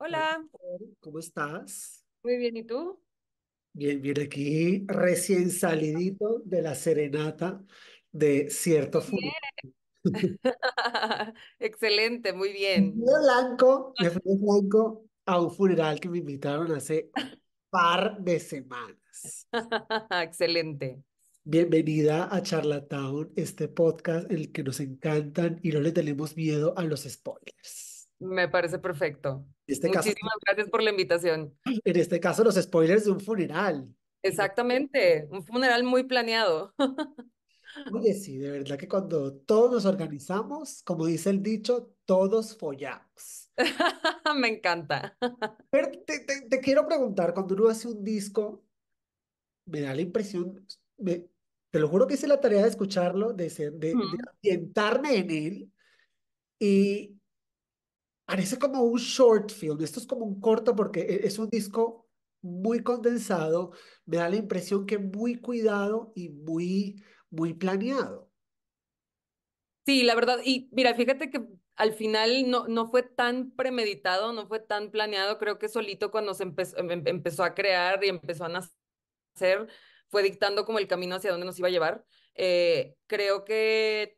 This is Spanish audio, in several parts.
Hola. ¿Cómo estás? Muy bien, ¿y tú? Bien, bien, aquí recién salidito de la serenata de cierto funeral. Excelente, muy bien. Me blanco, me a un funeral que me invitaron hace un par de semanas. Excelente. Bienvenida a Charlatown, este podcast en el que nos encantan y no le tenemos miedo a los spoilers. Me parece perfecto. Este Muchísimas gracias por la invitación. En este caso, los spoilers de un funeral. Exactamente, un funeral muy planeado. Oye, sí, de verdad que cuando todos nos organizamos, como dice el dicho, todos follamos. Me encanta. te, te, quiero preguntar, cuando uno hace un disco, me da la impresión, te lo juro que hice la tarea de escucharlo, de, de, en él, y Parece como un short film, esto es como un corto porque e-, es un disco muy condensado, me da la impresión que muy cuidado y muy, muy planeado. Sí, la verdad, y mira, fíjate que al final no, no fue tan premeditado, no fue tan planeado, creo que solito cuando se em-, em-, empezó, a crear y empezó a nacer, fue dictando como el camino hacia dónde nos iba a llevar. Eh, creo que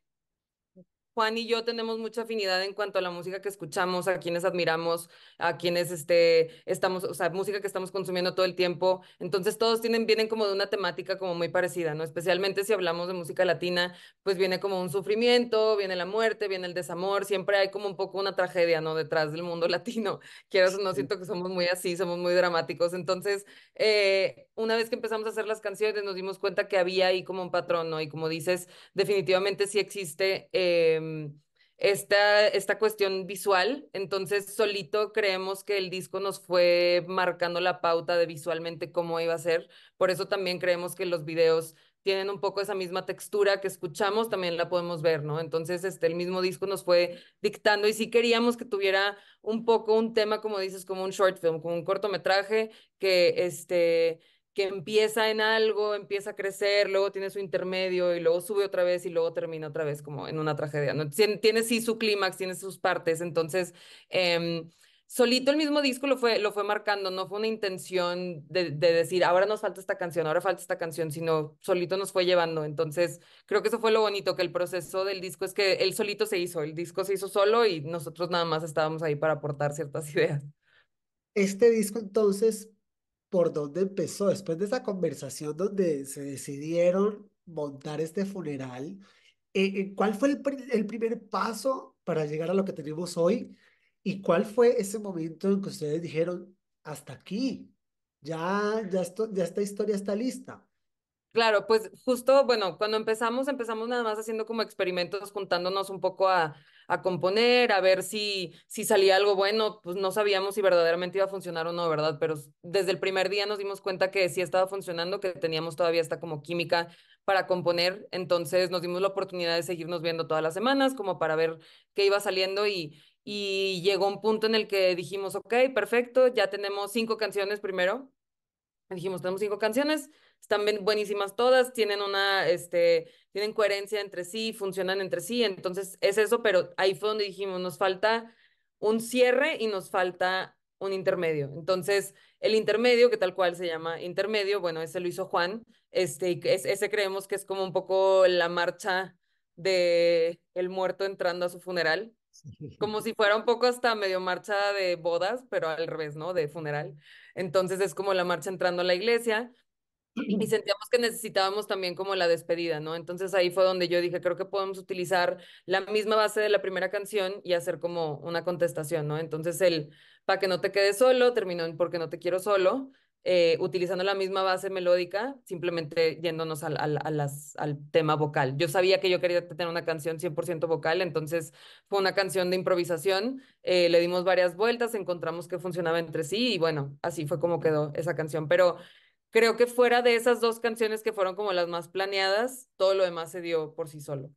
Juan y yo tenemos mucha afinidad en cuanto a la música que escuchamos, a quienes admiramos, a quienes este, estamos, o sea, música que estamos consumiendo todo el tiempo. Entonces todos tienen, vienen como de una temática como muy parecida, ¿no? Especialmente si hablamos de música latina, pues viene como un sufrimiento, viene la muerte, viene el desamor, siempre hay como un poco una tragedia, ¿no? Detrás del mundo latino. quiero o no, siento que somos muy así, somos muy dramáticos. Entonces, eh, una vez que empezamos a hacer las canciones, nos dimos cuenta que había ahí como un patrón, ¿no? Y como dices, definitivamente sí existe. Eh, Em, esta, esta cuestión visual. Entonces, solito creemos que el disco nos fue marcando la pauta de visualmente cómo iba a ser. Por eso también creemos que los videos tienen un poco esa misma textura que escuchamos, también la podemos ver, ¿no? Entonces, este, el mismo disco nos fue dictando y si queríamos que tuviera un poco un tema, como dices, como un short film, como un cortometraje que, este, empieza en algo, empieza a crecer, luego tiene su intermedio y luego sube otra vez y luego termina otra vez como en una tragedia. ¿no? Tiene, tiene sí su clímax, tiene sus partes, entonces... Eh, solito el mismo disco lo fue, lo fue marcando, no fue una intención de, de, decir, ahora nos falta esta canción, ahora falta esta canción, sino solito nos fue llevando. Entonces, creo que eso fue lo bonito, que el proceso del disco es que él solito se hizo, el disco se hizo solo y nosotros nada más estábamos ahí para aportar ciertas ideas. Este disco entonces por dónde empezó. Después de esa conversación donde se decidieron montar este funeral, eh, eh, ¿cuál fue el, el, primer paso para llegar a lo que tenemos hoy? ¿Y cuál fue ese momento en que ustedes dijeron, hasta aquí, ya, ya, esto, ya esta historia está lista? Claro, pues justo, bueno, cuando empezamos, empezamos nada más haciendo como experimentos, juntándonos un poco a, a componer, a ver si, si salía algo bueno, pues no sabíamos si verdaderamente iba a funcionar o no, ¿verdad? Pero desde el primer día nos dimos cuenta que sí estaba funcionando, que teníamos todavía esta como química para componer, entonces nos dimos la oportunidad de seguirnos viendo todas las semanas como para ver qué iba saliendo y, y llegó un punto en el que dijimos, ok, perfecto, ya tenemos cinco canciones primero, dijimos, tenemos cinco canciones, están buenísimas todas, tienen una, este, tienen coherencia entre sí, funcionan entre sí, entonces es eso, pero ahí fue donde dijimos, nos falta un cierre y nos falta un intermedio. Entonces, el intermedio, que tal cual se llama intermedio, bueno, ese lo hizo Juan, este, es, ese creemos que es como un poco la marcha de el muerto entrando a su funeral, como si fuera un poco hasta medio marcha de bodas, pero al revés, ¿no? De funeral. Entonces es como la marcha entrando a la iglesia y sentíamos que necesitábamos también como la despedida, ¿no? Entonces ahí fue donde yo dije, creo que podemos utilizar la misma base de la primera canción y hacer como una contestación, ¿no? Entonces el para que no te quedes solo terminó en porque no te quiero solo, eh, utilizando la misma base melódica, simplemente yéndonos al, al, a las, al tema vocal. Yo sabía que yo quería tener una canción 100% vocal, entonces fue una canción de improvisación, eh, le dimos varias vueltas, encontramos que funcionaba entre sí y bueno, así fue como quedó esa canción. Pero creo que fuera de esas dos canciones que fueron como las más planeadas, todo lo demás se dio por sí solo.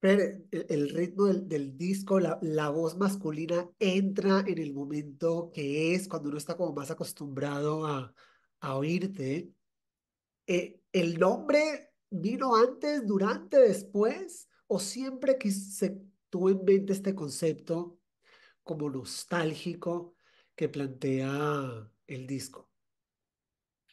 Pero e-, el, ritmo del, disco, la, la, voz masculina entra en el momento que es cuando uno está como más acostumbrado a, a oírte. Eh, ¿El nombre vino antes, durante, después? ¿O siempre que se tuvo en mente este concepto como nostálgico que plantea el disco?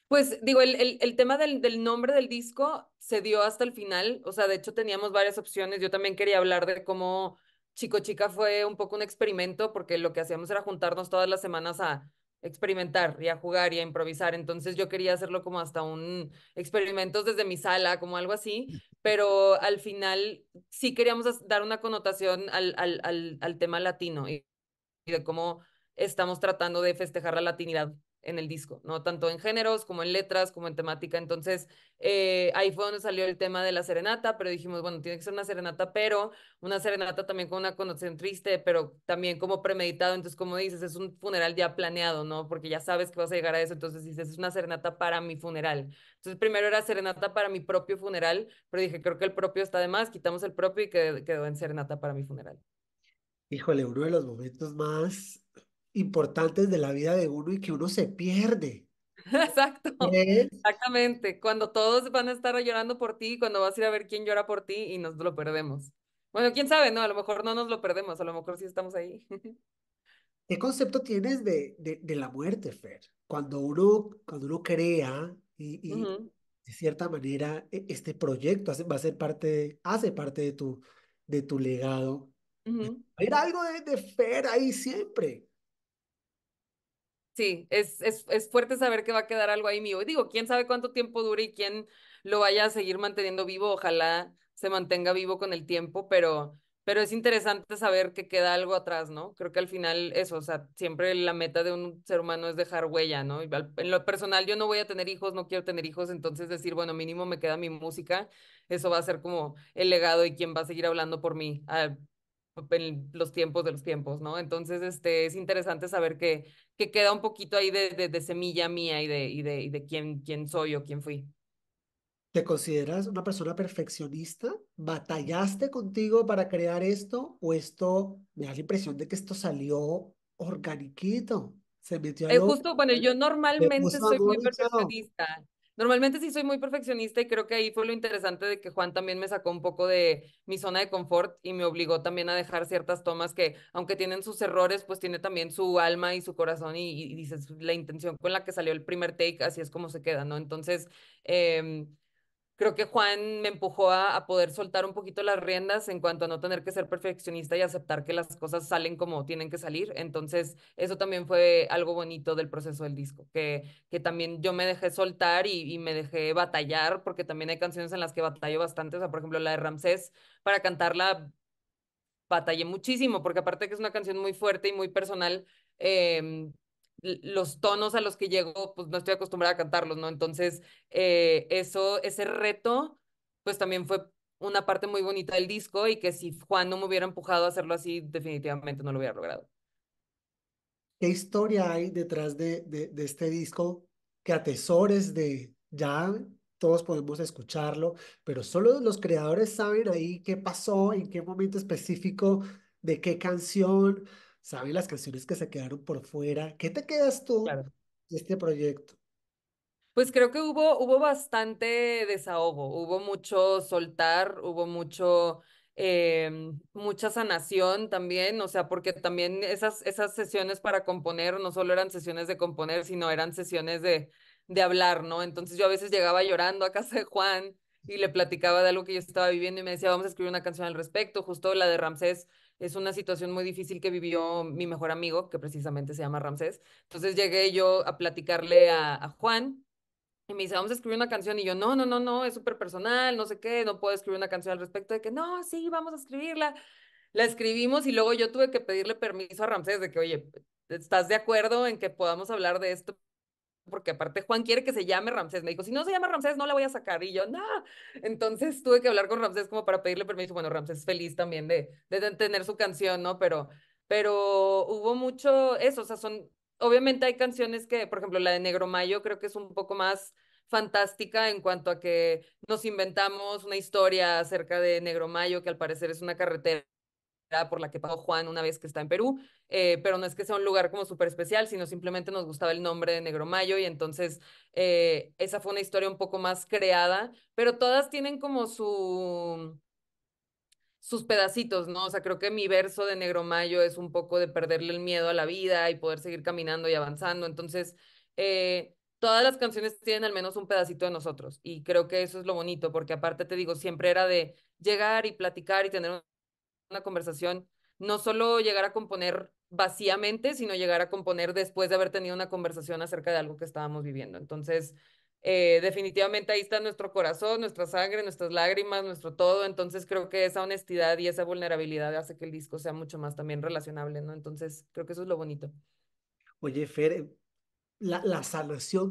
Pues digo, el, tema del, nombre del disco se dio hasta el final, o sea, de hecho teníamos varias opciones, yo también quería hablar de cómo Chico Chica fue un poco un experimento, porque lo que hacíamos era juntarnos todas las semanas a experimentar y a jugar y a improvisar, entonces yo quería hacerlo como hasta un experimentos desde mi sala, como algo así, pero al final sí queríamos dar una connotación al, tema latino y de cómo estamos tratando de festejar la latinidad en el disco, ¿no? Tanto en géneros como en letras, como en temática. Entonces, eh, ahí fue donde salió el tema de la serenata, pero dijimos, bueno, tiene que ser una serenata, pero una serenata también con una connotación triste, pero también como premeditado. Entonces, como dices, es un funeral ya planeado, ¿no? Porque ya sabes que vas a llegar a eso. Entonces dices, es una serenata para mi funeral. Entonces, primero era serenata para mi propio funeral, pero dije, creo que el propio está de más, quitamos el propio y quedó en serenata para mi funeral. Híjole, uno de los momentos más importantes de la vida de uno y que uno se pierde. Exacto, exactamente. Cuando todos van a estar llorando por ti, cuando vas a ir a ver quién llora por ti y nos lo perdemos. Bueno, quién sabe, no, a lo mejor no nos lo perdemos, a lo mejor sí estamos ahí. ¿Qué concepto tienes de, de, de la muerte, Fer? Cuando uno, cuando uno crea y, y de cierta manera e, este proyecto hace, va a ser parte, hace parte de tu, de tu legado. hay algo de, de Fer ahí siempre sí, es, es, es, fuerte saber que va a quedar algo ahí mío. Y Digo, quién sabe cuánto tiempo dure y quién lo vaya a seguir manteniendo vivo. Ojalá se mantenga vivo con el tiempo, pero, pero es interesante saber que queda algo atrás, ¿no? Creo que al final eso, o sea, siempre la meta de un ser humano es dejar huella, ¿no? en lo personal, yo no voy a tener hijos, no quiero tener hijos, entonces decir, bueno, mínimo me queda mi música, eso va a ser como el legado y quién va a seguir hablando por mí. Ah, en los tiempos de los tiempos, ¿no? Entonces, este, es interesante saber que, que queda un poquito ahí de, de, semilla mía y de, y de, y de quién, quién soy o quién fui. ¿Te consideras una persona perfeccionista? ¿Batallaste contigo para crear esto? ¿O esto, me da la impresión de que esto salió organiquito? Se metió eh, a Justo, bueno, yo normalmente soy muy perfeccionista. Normalmente sí soy muy perfeccionista y creo que ahí fue lo interesante de que Juan también me sacó un poco de mi zona de confort y me obligó también a dejar ciertas tomas que, aunque tienen sus errores, pues tiene también su alma y su corazón y, dices la intención con la que salió el primer take, así es como se queda, ¿no? Entonces, em, creo que Juan me empujó a, poder soltar un poquito las riendas en cuanto a no tener que ser perfeccionista y aceptar que las cosas salen como tienen que salir. Entonces, eso también fue algo bonito del proceso del disco, que, que también yo me dejé soltar y, me dejé batallar, porque también hay canciones en las que batallo bastante. O sea, por ejemplo, la de Ramsés, para cantarla batallé muchísimo, porque aparte que es una canción muy fuerte y muy personal. Eh, los tonos a los que llegó, pues no estoy acostumbrada a cantarlos, ¿no? Entonces, eh, eso, ese reto, pues también fue una parte muy bonita del disco y que si Juan no me hubiera empujado a hacerlo así, definitivamente no lo hubiera logrado. ¿Qué historia hay detrás de, de, este disco que atesores de ya todos podemos escucharlo, pero solo los creadores saben ahí qué pasó, en qué momento específico, de qué canción, ¿Sabes las canciones que se quedaron por fuera. ¿Qué te quedas tú de este proyecto? Pues creo que hubo, hubo bastante desahogo, hubo mucho soltar, hubo mucho, eh, mucha sanación también, o sea, porque también esas, esas sesiones para componer no solo eran sesiones de componer, sino eran sesiones de, de hablar, ¿no? Entonces yo a veces llegaba llorando a casa de Juan y le platicaba de algo que yo estaba viviendo y me decía, vamos a escribir una canción al respecto, justo la de Ramsés es una situación muy difícil que vivió mi mejor amigo, que precisamente se llama Ramsés. Entonces llegué yo a platicarle a, Juan y me dice, vamos a escribir una canción. Y yo, no, no, no, no, es súper personal, no sé qué, no puedo escribir una canción al respecto. De que, no, sí, vamos a escribirla. La escribimos y luego yo tuve que pedirle permiso a Ramsés de que, oye, ¿estás de acuerdo en que podamos hablar de esto porque aparte Juan quiere que se llame Ramsés. Me dijo, si no se llama Ramsés, no la voy a sacar. Y yo, no. Entonces tuve que hablar con Ramsés como para pedirle permiso. Bueno, Ramsés feliz también de, de tener su canción, ¿no? Pero, pero hubo mucho eso. O sea, son, obviamente hay canciones que, por ejemplo, la de Negro Mayo creo que es un poco más fantástica en cuanto a que nos inventamos una historia acerca de Negro Mayo, que al parecer es una carretera por la que pasó Juan una vez que está en Perú, eh, pero no es que sea un lugar como súper especial, sino simplemente nos gustaba el nombre de Negro Mayo y entonces eh, esa fue una historia un poco más creada, pero todas tienen como su sus pedacitos, ¿no? O sea, creo que mi verso de Negro Mayo es un poco de perderle el miedo a la vida y poder seguir caminando y avanzando, entonces... Eh, todas las canciones tienen al menos un pedacito de nosotros y creo que eso es lo bonito porque aparte te digo, siempre era de llegar y platicar y tener un una conversación, no solo llegar a componer vacíamente, sino llegar a componer después de haber tenido una conversación acerca de algo que estábamos viviendo. Entonces, eh, definitivamente ahí está nuestro corazón, nuestra sangre, nuestras lágrimas, nuestro todo. Entonces creo que esa honestidad y esa vulnerabilidad hace que el disco sea mucho más también relacionable, ¿no? Entonces creo que eso es lo bonito. Oye, Fer, la, la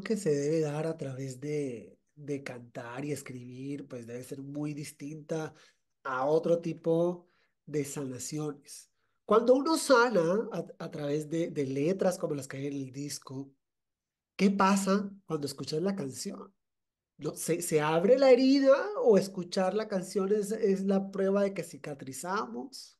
que se debe dar a través de, de cantar y escribir, pues debe ser muy distinta a otro tipo de sanaciones. Cuando uno sana a, través de, letras como las que hay en el disco, ¿qué pasa cuando escuchas la canción? ¿Se, abre la herida o escuchar la canción es, la prueba de que cicatrizamos?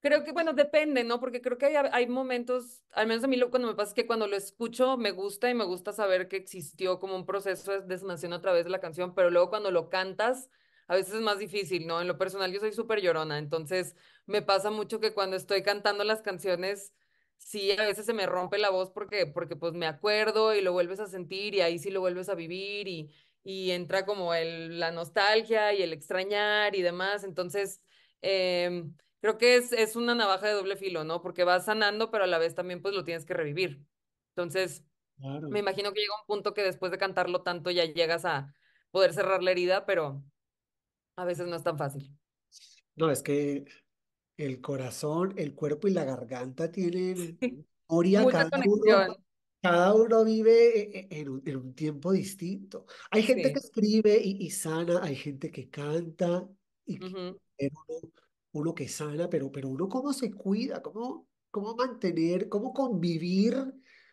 Creo que, bueno, depende, ¿no? Porque creo que hay, momentos, al menos a mí lo, cuando me pasa es que cuando lo escucho me gusta y me gusta saber que existió como un proceso de sanación a través de la canción, pero luego cuando lo cantas, a veces es más difícil, ¿no? En lo personal yo soy súper llorona, entonces me pasa mucho que cuando estoy cantando las canciones, sí, a veces se me rompe la voz porque, porque pues me acuerdo y lo vuelves a sentir y ahí sí lo vuelves a vivir y, y entra como el, la nostalgia y el extrañar y demás, entonces... Em, creo que es, es una navaja de doble filo, ¿no? Porque vas sanando, pero a la vez también pues lo tienes que revivir. Entonces, me imagino que llega un punto que después de cantarlo tanto ya llegas a poder cerrar la herida, pero a veces no es tan fácil. No, es que el corazón, el cuerpo y la garganta tienen memoria. cada, uno, vive eh, eh, en un, tiempo distinto. Hay gente que escribe y, sana, hay gente que canta y uno, que sana, pero, pero uno cómo se cuida, cómo, cómo mantener, cómo convivir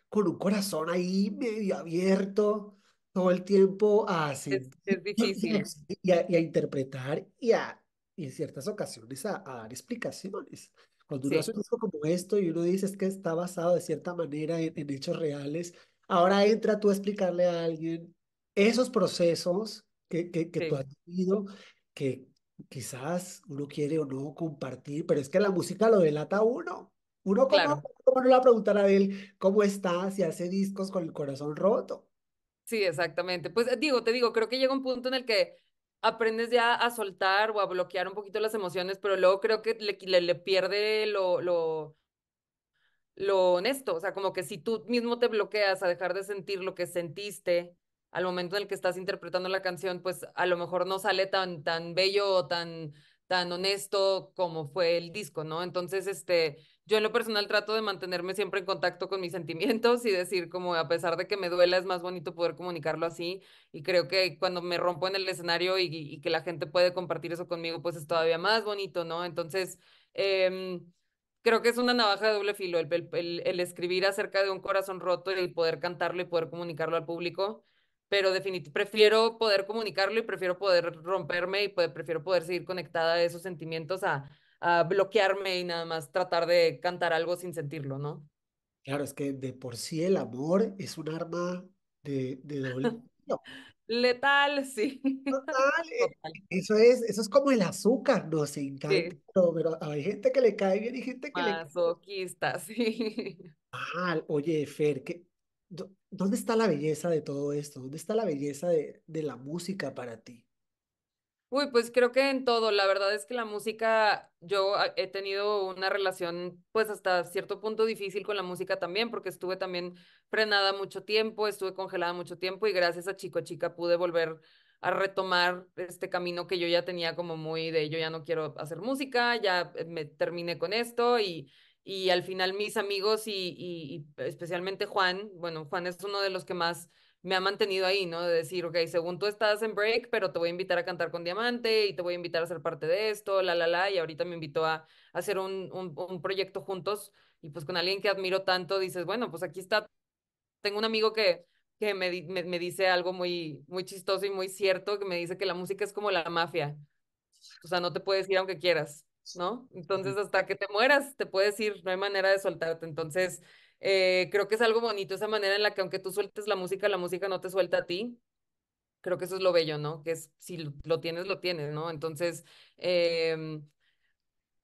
con un corazón ahí medio abierto todo el tiempo a hacer Y a, interpretar y en ciertas ocasiones, a, dar explicaciones. Cuando uno hace un disco como esto y uno dice que está basado de cierta manera en, hechos reales, ahora entra tú a explicarle a alguien esos procesos que, que, tú has tenido, que quizás uno quiere o no compartir, pero es que la música lo delata uno. Uno, como, no le va a preguntar a él cómo está si hace discos con el corazón roto? Sí, exactamente. Pues eh, digo, te digo, creo que llega un punto en el que aprendes ya a soltar o a bloquear un poquito las emociones, pero luego creo que le, le, pierde lo, lo, lo honesto, o sea, como que si tú mismo te bloqueas a dejar de sentir lo que sentiste al momento en el que estás interpretando la canción, pues a lo mejor no sale tan, tan bello o tan, tan honesto como fue el disco, ¿no? Entonces, este, yo en lo personal trato de mantenerme siempre en contacto con mis sentimientos y decir como a pesar de que me duela es más bonito poder comunicarlo así y creo que cuando me rompo en el escenario y, que la gente puede compartir eso conmigo pues es todavía más bonito, ¿no? Entonces, em, creo que es una navaja de doble filo el, escribir acerca de un corazón roto y el poder cantarlo y poder comunicarlo al público pero definitivamente prefiero poder comunicarlo y prefiero poder romperme y prefiero poder seguir conectada a esos sentimientos a, a bloquearme y nada más tratar de cantar algo sin sentirlo, ¿no? Claro, es que de por sí el amor es un arma de, de doble. Letal, sí. Eh, Total, Eso es, eso es como el azúcar, nos encanta, pero hay gente que le cae bien y gente que le sí. oye, Fer, ¿dónde está la belleza de todo esto? ¿Dónde está la belleza de, de la música para ti? Uy, pues creo que en todo, la verdad es que la música, yo he tenido una relación pues hasta cierto punto difícil con la música también, porque estuve también frenada mucho tiempo, estuve congelada mucho tiempo y gracias a Chico Chica pude volver a retomar este camino que yo ya tenía como muy de yo ya no quiero hacer música, ya eh, me terminé con esto y, y al final mis amigos y, y, y especialmente Juan, bueno, Juan es uno de los que más me ha mantenido ahí, ¿no? De decir, ok, según tú estás en break, pero te voy a invitar a cantar con Diamante y te voy a invitar a ser parte de esto, la, la, la, y ahorita me invitó a, hacer un, un, proyecto juntos y pues con alguien que admiro tanto, dices, bueno, pues aquí está, tengo un amigo que, que me, me, me dice algo muy, muy chistoso y muy cierto, que me dice que la música es como la mafia, o sea, no te puedes ir aunque quieras, ¿no? Entonces, hasta que te mueras, te puedes ir, no hay manera de soltarte, entonces eh, creo que es algo bonito esa manera en la que aunque tú sueltes la música, la música no te suelta a ti. Creo que eso es lo bello, ¿no? Que es, si lo tienes, lo tienes, ¿no? Entonces, em,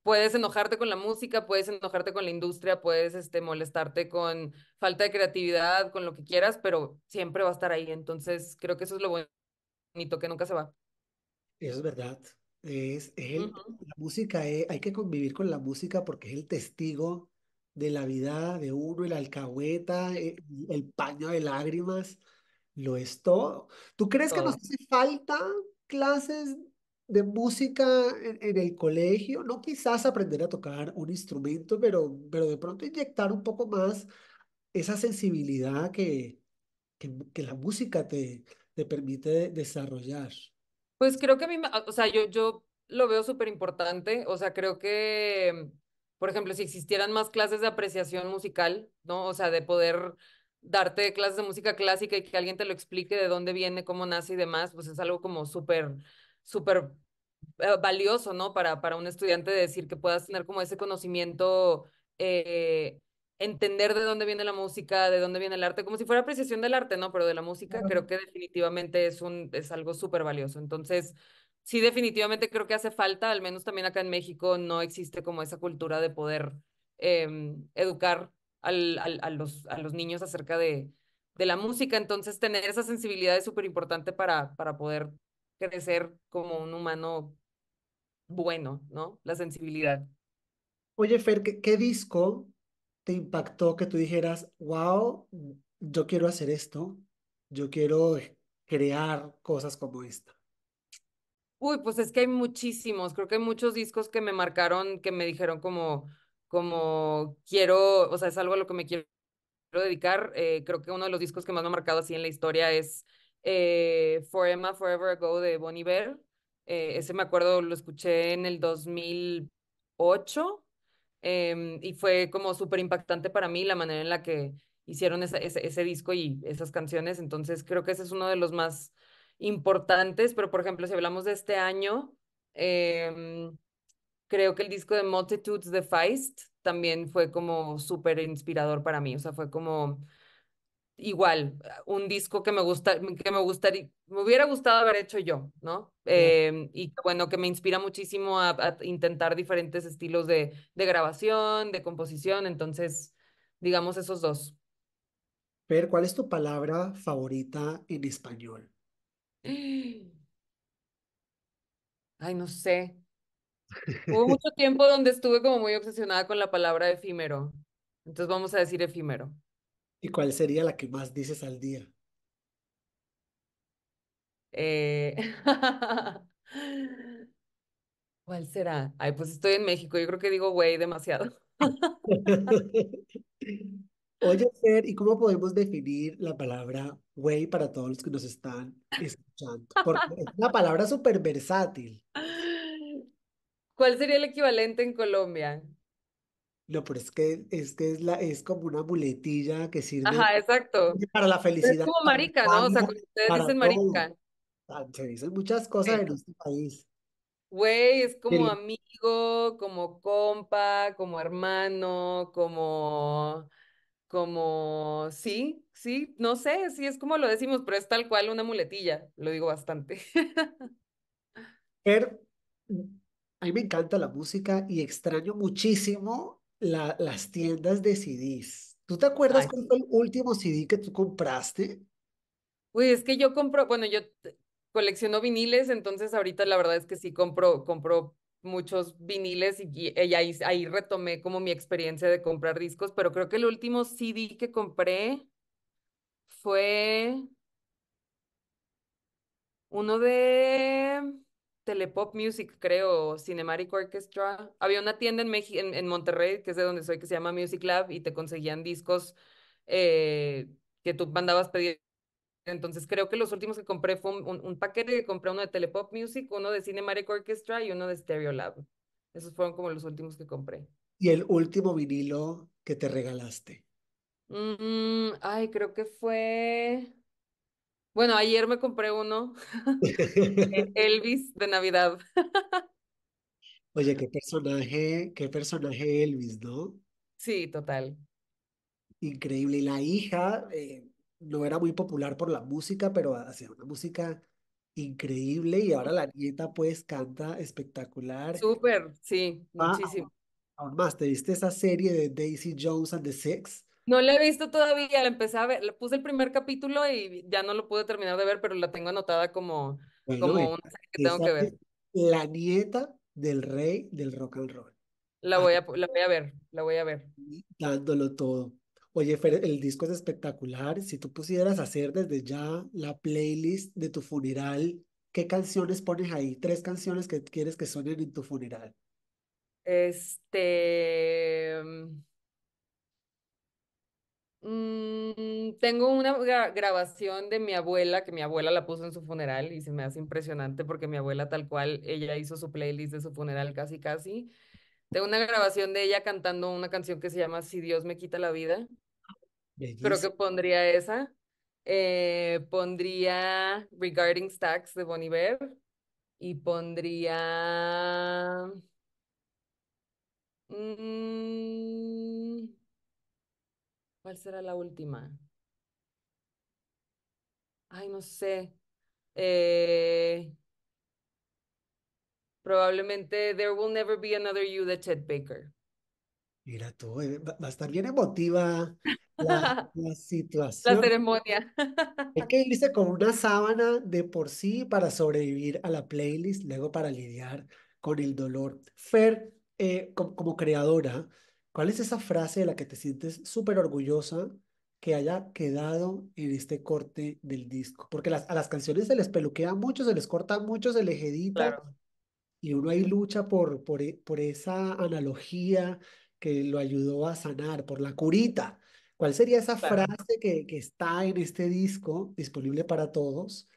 puedes enojarte con la música, puedes enojarte con la industria, puedes este, molestarte con falta de creatividad, con lo que quieras, pero siempre va a estar ahí. Entonces, creo que eso es lo bonito, que nunca se va. es verdad. Es, es La música, eh, hay que convivir con la música porque es el testigo de la vida de uno, el alcahueta, e, el, paño de lágrimas, lo es todo. ¿Tú crees que nos hace falta clases de música en, el colegio? No quizás aprender a tocar un instrumento, pero, pero de pronto inyectar un poco más esa sensibilidad que, que, la música te, te permite desarrollar. Pues creo que a mí, o sea, yo, yo lo veo súper importante, o sea, creo que por ejemplo, si existieran más clases de apreciación musical, ¿no? O sea, de poder darte clases de música clásica y que alguien te lo explique de dónde viene, cómo nace y demás, pues es algo como súper, súper eh, valioso, ¿no? Para, para un estudiante decir que puedas tener como ese conocimiento, eh, entender de dónde viene la música, de dónde viene el arte, como si fuera apreciación del arte, ¿no? Pero de la música creo que definitivamente es, un, es algo súper valioso. Entonces, sí definitivamente creo que hace falta, al menos también acá en México no existe como esa cultura de poder em, educar a, los, a los niños acerca de, de la música, entonces tener esa sensibilidad es súper importante para, para poder crecer como un humano bueno, ¿no? La sensibilidad. Oye, Fer, ¿qué, qué disco te impactó que tú dijeras, wow, yo quiero hacer esto, yo quiero crear cosas como esta? Uy, pues es que hay muchísimos, creo que hay muchos discos que me marcaron, que me dijeron como, como quiero, o sea, es algo a lo que me quiero dedicar. Eh, creo que uno de los discos que más me ha marcado así en la historia es eh, For Emma Forever Ago de Bonnie Iver. Eh, ese me acuerdo, lo escuché en el 2008 em, y fue como súper impactante para mí la manera en la que hicieron ese, ese disco y esas canciones. Entonces creo que ese es uno de los más importantes, pero por ejemplo, si hablamos de este año, em, creo que el disco de Multitudes de Feist también fue como súper inspirador para mí, o sea, fue como igual, un disco que me gusta, que me gustaría, me hubiera gustado haber hecho yo, ¿no? Em, y bueno, que me inspira muchísimo a, intentar diferentes estilos de, de, grabación, de composición, entonces, digamos esos dos. Per, ¿cuál es tu palabra favorita en español? Ay, no sé. Hubo mucho tiempo donde estuve como muy obsesionada con la palabra efímero. Entonces vamos a decir efímero. ¿Y cuál sería la que más dices al día? Eh, ¿Cuál será? Ay, pues estoy en México. Yo creo que digo, güey, demasiado. Oye, ¿y cómo podemos definir la palabra güey para todos los que nos están escuchando? Porque es una palabra súper versátil. ¿Cuál sería el equivalente en Colombia? No, pero es que es, es, la, es como una muletilla que sirve exacto. para la felicidad. es como marica, ¿no? O sea, cuando ustedes dicen marica. Ah, se dicen muchas cosas en este país. Güey, es como amigo, como compa, como hermano, como como, sí, sí, no sé, sí es como lo decimos, pero es tal cual una muletilla, lo digo bastante. Er, a mí me encanta la música y extraño muchísimo la, las tiendas de CDs. ¿Tú te acuerdas cuál fue el último CD que tú compraste? Uy, es que yo compro, bueno, yo colecciono viniles, entonces ahorita la verdad es que sí compro, compro muchos viniles y, ahí, retomé como mi experiencia de comprar discos, pero creo que el último CD que compré fue uno de Telepop Music, creo, Cinematic Orchestra. Había una tienda en, en, Monterrey, que es de donde soy, que se llama Music Lab, y te conseguían discos eh, que tú mandabas pedir entonces creo que los últimos que compré fue un, paquete que compré uno de Telepop Music, uno de Cinematic Orchestra y uno de Stereo Lab. Esos fueron como los últimos que compré. ¿Y el último vinilo que te regalaste? Mm, ay, creo que fue... Bueno, ayer me compré uno. Elvis de Navidad. Oye, qué personaje, qué personaje Elvis, ¿no? Sí, total. Increíble. Y la hija, eh, no era muy popular por la música, pero hacía una música increíble y ahora la nieta pues canta espectacular. Súper, sí, ah, muchísimo. Aún, más, ¿te viste esa serie de Daisy Jones and the Six? No la he visto todavía, la empecé a ver, puse el primer capítulo y ya no lo pude terminar de ver, pero la tengo anotada como, una serie que tengo que ver. La nieta del rey del rock and roll. La voy la voy a ver, la voy a ver. Dándolo todo. Oye, Fer, el disco es espectacular. Si tú pusieras hacer desde ya la playlist de tu funeral, ¿qué canciones pones ahí? Tres canciones que quieres que suenen en tu funeral. Este. Mm. Mm, tengo una grabación de mi abuela, que mi abuela la puso en su funeral y se me hace impresionante porque mi abuela tal cual, ella hizo su playlist de su funeral casi casi tengo una grabación de ella cantando una canción que se llama Si Dios me quita la vida. Creo que pondría esa. Eh, pondría Regarding Stacks de Bon Iver y pondría mm, ¿Cuál será la última? Ay, no sé. Eh probablemente There Will Never Be Another You de Ted Baker. Mira tú, eh, va a estar bien emotiva la, situación. La ceremonia. Hay que irse con una sábana de por sí para sobrevivir a la playlist, luego para lidiar con el dolor. Fer, eh, como, creadora, ¿cuál es esa frase de la que te sientes súper orgullosa que haya quedado en este corte del disco? Porque las, a las canciones se les peluquea mucho, se les corta mucho, se les edita y uno ahí lucha por, e, por, esa analogía que lo ayudó a sanar, por la curita. ¿Cuál sería esa frase que, está en este disco disponible para todos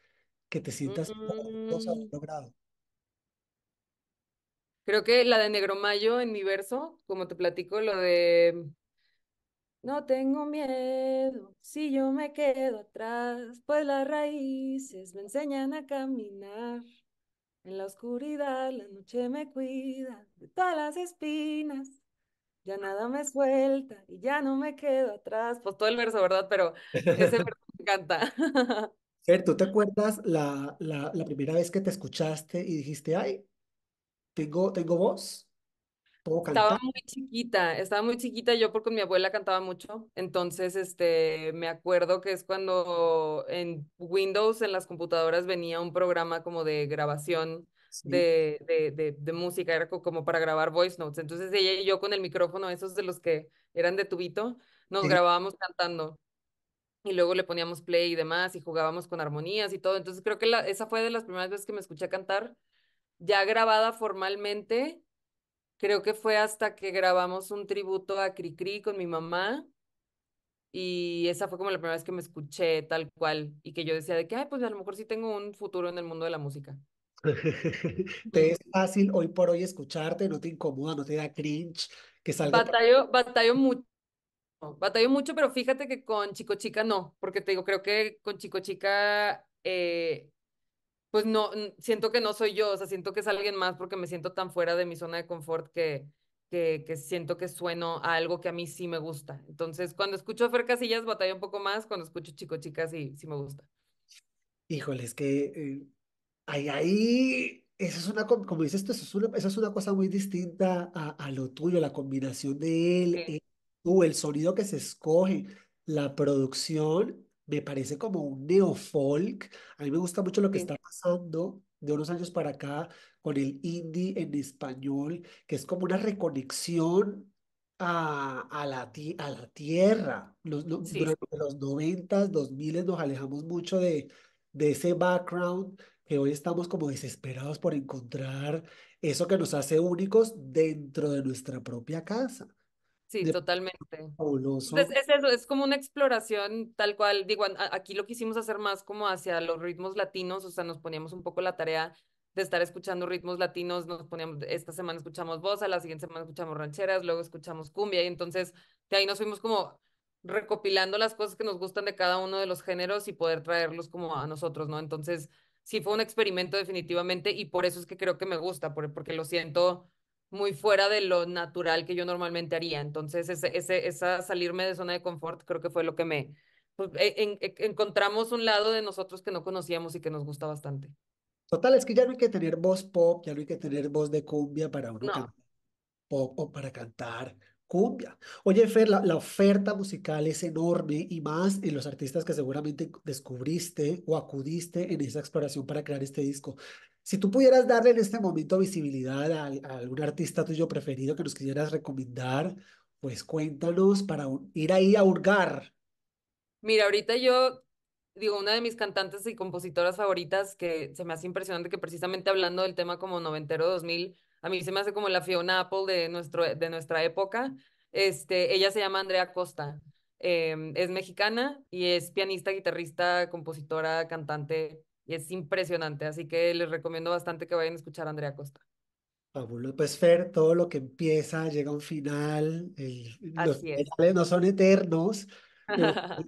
que te sientas mm. logrado? Creo que la de Negro Mayo en mi verso, como te platico, lo de no tengo miedo si yo me quedo atrás, pues las raíces me enseñan a caminar. En la oscuridad la noche me cuida de todas las espinas. Ya nada me suelta y ya no me quedo atrás. Pues todo el verso, ¿verdad? Pero ese verso me encanta. ¿tú te acuerdas la, la, la primera vez que te escuchaste y dijiste, ay, tengo, tengo voz? Estaba muy chiquita, estaba muy chiquita, yo porque mi abuela cantaba mucho, entonces este, me acuerdo que es cuando en Windows, en las computadoras, venía un programa como de grabación de, de, de, música, era como para grabar voice notes, entonces ella y yo con el micrófono, esos de los que eran de tubito, nos grabábamos cantando y luego le poníamos play y demás y jugábamos con armonías y todo, entonces creo que esa fue de las primeras veces que me escuché cantar ya grabada formalmente Creo que fue hasta que grabamos un tributo a Cricri con mi mamá. Y esa fue como la primera vez que me escuché tal cual y que yo decía de que, ay, pues a lo mejor sí tengo un futuro en el mundo de la música. te es fácil hoy por hoy escucharte, no te incomoda, no te da cringe, que salga. Batallo, batallo mucho, batallo mucho, pero fíjate que con Chico Chica no, porque te digo, creo que con Chico Chica eh, pues no, siento que no soy yo, o sea, siento que es alguien más porque me siento tan fuera de mi zona de confort que, que, siento que sueno a algo que a mí sí me gusta. Entonces, cuando escucho a Fer Casillas, batalla un poco más, cuando escucho Chico Chicas, sí, sí me gusta. Híjole, es que eh, ahí, ahí, es una, como dices tú, eso es una, es una cosa muy distinta a, a lo tuyo, la combinación de él, eh, tú, el sonido que se escoge, la producción, me parece como un neofolk. A mí me gusta mucho lo que está pasando de unos años para acá con el indie en español, que es como una reconexión a, a, la, a la tierra. Los, Durante los 90, 2000 nos alejamos mucho de, de ese background que hoy estamos como desesperados por encontrar eso que nos hace únicos dentro de nuestra propia casa. Sí, totalmente. es como una exploración tal cual, digo, aquí lo quisimos hacer más como hacia los ritmos latinos, o sea, nos poníamos un poco la tarea de estar escuchando ritmos latinos, nos poníamos, esta semana escuchamos bossa, la siguiente semana escuchamos rancheras, luego escuchamos cumbia, y entonces de ahí nos fuimos como recopilando las cosas que nos gustan de cada uno de los géneros y poder traerlos como a nosotros, ¿no? Entonces, sí fue un experimento definitivamente y por eso es que creo que me gusta, porque lo siento muy fuera de lo natural que yo normalmente haría. Entonces, ese, esa salirme de zona de confort creo que fue lo que me... Pues, e, e, encontramos un lado de nosotros que no conocíamos y que nos gusta bastante. Total, es que ya no hay que tener voz pop, ya no hay que tener voz de cumbia para uno no. cantar pop o para cantar cumbia. Oye, Fer, la, la, oferta musical es enorme y más en los artistas que seguramente descubriste o acudiste en esa exploración para crear este disco. Si tú pudieras darle en este momento visibilidad a, algún artista tuyo preferido que nos quisieras recomendar, pues cuéntanos para ir ahí a hurgar. Mira, ahorita yo digo, una de mis cantantes y compositoras favoritas que se me hace impresionante que precisamente hablando del tema como noventero 2000, a mí se me hace como la Fiona Apple de, nuestro, de nuestra época. Este, ella se llama Andrea Costa. Em, es mexicana y es pianista, guitarrista, compositora, cantante y es impresionante. Así que les recomiendo bastante que vayan a escuchar a Andrea Costa. Fabuloso. Pues Fer, todo lo que empieza llega a un final. El, los finales no son eternos. Voy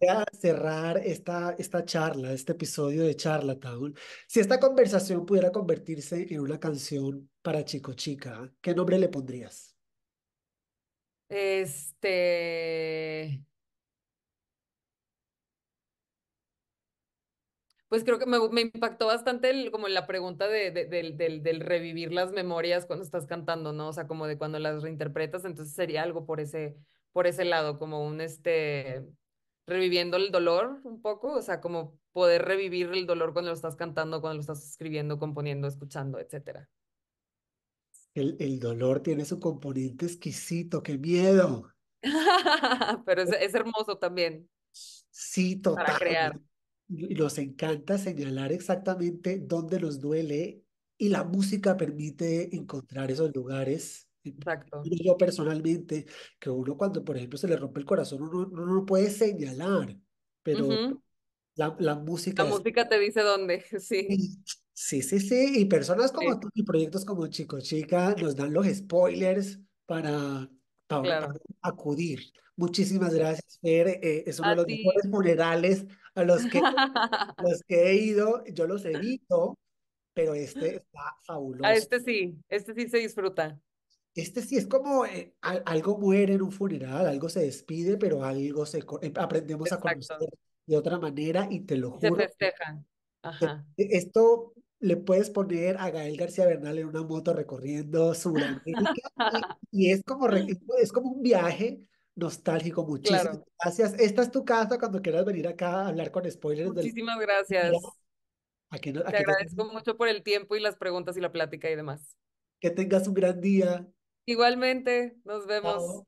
a cerrar esta, esta charla, este episodio de charla Taúl, Si esta conversación pudiera convertirse en una canción para chico chica, ¿qué nombre le pondrías? Este. pues creo que me, impactó bastante como la pregunta de, del, del, revivir las memorias cuando estás cantando, ¿no? O sea, como de cuando las reinterpretas, entonces sería algo por ese, por ese lado, como un, este, reviviendo el dolor un poco, o sea, como poder revivir el dolor cuando lo estás cantando, cuando lo estás escribiendo, componiendo, escuchando, etcétera. El, el dolor tiene su componente exquisito, qué miedo. Pero es, hermoso también. Sí, total. Para crear nos encanta señalar exactamente dónde nos duele y la música permite encontrar esos lugares. Exacto. Yo personalmente, que uno cuando, por ejemplo, se le rompe el corazón, uno, no no puede señalar, pero la, la, música... La música te dice dónde, sí. Sí, sí, sí. Y personas como tú y proyectos como Chico Chica nos dan los spoilers para para, acudir. Muchísimas gracias, Fer. Eh, es uno de los mejores funerales a los que, los que he ido. Yo los he ido, pero este está fabuloso. A este sí, este sí se disfruta. Este sí es como eh, algo muere en un funeral, algo se despide, pero algo se eh, aprendemos a conocer de otra manera y te lo juro. Se festejan. Ajá. Esto le puedes poner a Gael García Bernal en una moto recorriendo Sudamérica y, y, es, como es como un viaje nostálgico. Muchísimas gracias. Esta es tu casa cuando quieras venir acá a hablar con spoilers. Muchísimas gracias. Te agradezco mucho por el tiempo y las preguntas y la plática y demás. Que tengas un gran día. Igualmente, nos vemos.